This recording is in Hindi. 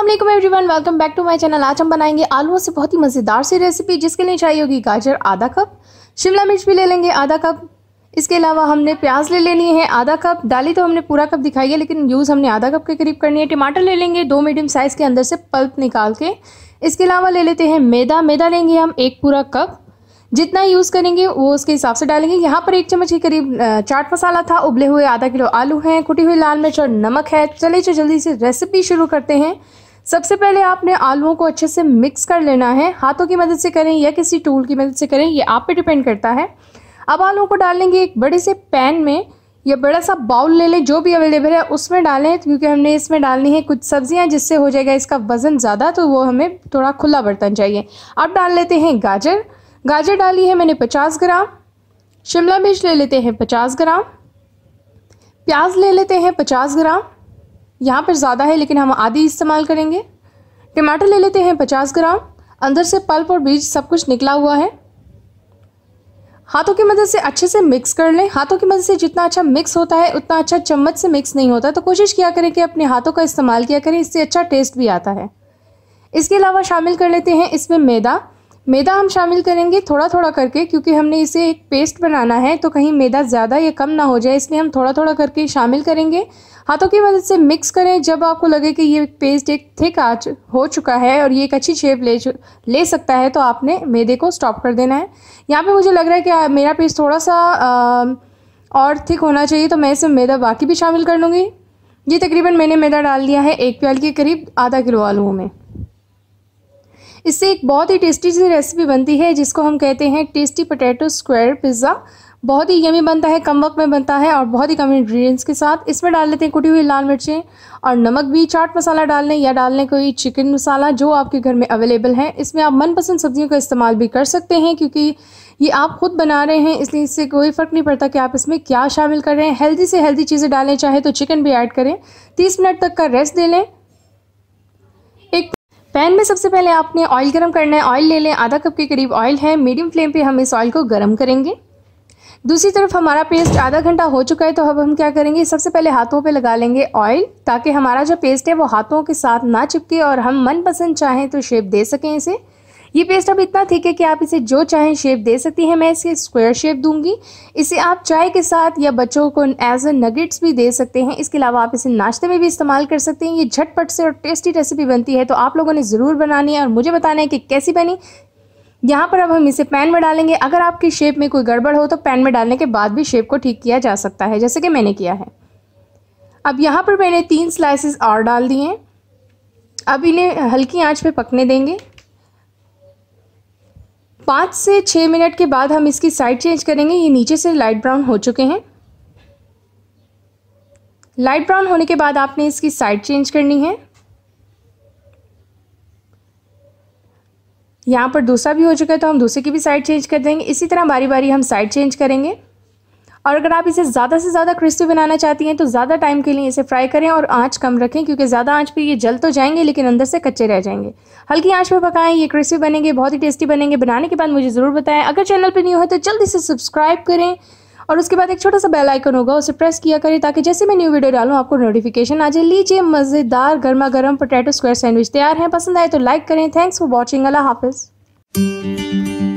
Aslam everyone welcome back to my channel आज हम बनाएंगे आलूओं से बहुत ही मज़ेदार सी रेसिपी जिसके लिए चाहिए होगी गाजर आधा कप शिमला मिर्च भी ले लेंगे आधा कप इसके अलावा हमने प्याज ले लेनी है आधा कप दाली तो हमने पूरा कप दिखाई है लेकिन यूज़ हमने आधा कप के करीब करनी है टमाटर ले लेंगे दो मीडियम साइज़ के अंदर से पल्प निकाल के इसके अलावा ले लेते हैं मैदा मैदा लेंगे हम एक पूरा कप जितना यूज़ करेंगे वो उसके हिसाब से डालेंगे यहाँ पर एक चम्मच के करीब चाट मसाला था उबले हुए आधा किलो आलू हैं कुटी हुई लाल मिर्च और नमक है चले जो जल्दी से रेसिपी शुरू करते हैं सबसे पहले आपने आलुओं को अच्छे से मिक्स कर लेना है हाथों की मदद से करें या किसी टूल की मदद से करें ये आप पे डिपेंड करता है अब आलूओं को डालेंगे एक बड़े से पैन में या बड़ा सा बाउल ले लें जो भी अवेलेबल है उसमें डालें क्योंकि हमने इसमें डालनी है कुछ सब्जियां जिससे हो जाएगा इसका वज़न ज़्यादा तो वो हमें थोड़ा खुला बर्तन चाहिए अब डाल लेते हैं गाजर गाजर डाली है मैंने पचास ग्राम शिमला मिर्च ले लेते हैं पचास ग्राम प्याज ले लेते हैं पचास ग्राम यहाँ पर ज़्यादा है लेकिन हम आधी इस्तेमाल करेंगे टमाटर ले लेते हैं पचास ग्राम अंदर से पल्प और बीज सब कुछ निकला हुआ है हाथों की मदद से अच्छे से मिक्स कर लें हाथों की मदद से जितना अच्छा मिक्स होता है उतना अच्छा चम्मच से मिक्स नहीं होता तो कोशिश किया करें कि अपने हाथों का इस्तेमाल किया करें इससे अच्छा टेस्ट भी आता है इसके अलावा शामिल कर लेते हैं इसमें मैदा मैदा हम शामिल करेंगे थोड़ा थोड़ा करके क्योंकि हमने इसे एक पेस्ट बनाना है तो कहीं मैदा ज़्यादा या कम ना हो जाए इसलिए हम थोड़ा थोड़ा करके शामिल करेंगे हाथों की मदद से मिक्स करें जब आपको लगे कि ये पेस्ट एक थिक आँच हो चुका है और ये एक अच्छी शेप ले ले सकता है तो आपने मैदे को स्टॉप कर देना है यहाँ पर मुझे लग रहा है कि मेरा पेस्ट थोड़ा सा आ, और थिक होना चाहिए तो मैं इसमें मैदा बाकी भी शामिल कर लूँगी ये तकरीबन मैंने मैदा डाल दिया है एक प्याल के करीब आधा किलो आलू में इससे एक बहुत ही टेस्टी सी रेसिपी बनती है जिसको हम कहते हैं टेस्टी पोटैटो स्क्वायर पिज़्ज़ा बहुत ही यमी बनता है कम वक्त में बनता है और बहुत ही कम इंग्रेडिएंट्स के साथ इसमें डाल लेते हैं कुटी हुई लाल मिर्चें और नमक भी चाट मसाला डाल लें या डाल लें कोई चिकन मसाला जो आपके घर में अवेलेबल है इसमें आप मनपसंद सब्जियों का इस्तेमाल भी कर सकते हैं क्योंकि ये आप खुद बना रहे हैं इसलिए इससे कोई फ़र्क नहीं पड़ता कि आप इसमें क्या शामिल कर रहे हैं हेल्दी से हेल्दी चीज़ें डालें चाहे तो चिकन भी ऐड करें तीस मिनट तक का रेस्ट दे लें पैन में सबसे पहले आपने ऑयल गर्म करना है ऑयल ले लें आधा कप के करीब ऑयल है मीडियम फ्लेम पे हम इस ऑयल को गर्म करेंगे दूसरी तरफ हमारा पेस्ट आधा घंटा हो चुका है तो अब हम क्या करेंगे सबसे पहले हाथों पे लगा लेंगे ऑयल ताकि हमारा जो पेस्ट है वो हाथों के साथ ना चिपके और हम मनपसंद चाहें तो शेप दे सकें इसे ये पेस्ट अब इतना थिक है कि आप इसे जो चाहें शेप दे सकती हैं मैं इसे स्क्वायर शेप दूंगी इसे आप चाय के साथ या बच्चों को एज अ नगेट्स भी दे सकते हैं इसके अलावा आप इसे नाश्ते में भी इस्तेमाल कर सकते हैं ये झटपट से और टेस्टी रेसिपी बनती है तो आप लोगों ने ज़रूर बनानी है और मुझे बताना है कि कैसी बनी यहाँ पर अब हम इसे पैन में डालेंगे अगर आपकी शेप में कोई गड़बड़ हो तो पैन में डालने के बाद भी शेप को ठीक किया जा सकता है जैसे कि मैंने किया है अब यहाँ पर मैंने तीन स्लाइसेस और डाल दिए अब इन्हें हल्की आंच पे पकने देंगे पाँच से छः मिनट के बाद हम इसकी साइड चेंज करेंगे ये नीचे से लाइट ब्राउन हो चुके हैं लाइट ब्राउन होने के बाद आपने इसकी साइड चेंज करनी है यहाँ पर दूसरा भी हो चुका है तो हम दूसरे की भी साइड चेंज कर देंगे इसी तरह बारी बारी हम साइड चेंज करेंगे और अगर आप इसे ज़्यादा से ज़्यादा क्रिस्पी बनाना चाहती हैं तो ज़्यादा टाइम के लिए इसे फ्राई करें और आंच कम रखें क्योंकि ज़्यादा आंच पे ये जल तो जाएंगे लेकिन अंदर से कच्चे रह जाएंगे हल्की आंच पे पकाएं ये क्रिस्पी बनेंगे बहुत ही टेस्टी बनेंगे बनाने के बाद मुझे ज़रूर बताएं अगर चैनल पर न्यू है तो जल्दी से सब्सक्राइब करें और उसके बाद एक छोटा सा बेल आइकन होगा उसे प्रेस किया करें ताकि जैसे मैं न्यू वीडियो डालूँ आपको नोटिफिकेशन आ जाए लीजिए मज़ेदार गर्मा गर्म पोटैटो स्क्वायर सैंडविच तैयार हैं पसंद आए तो लाइक करें थैंक्स फॉर वॉचिंग अल्लाह हाफिज़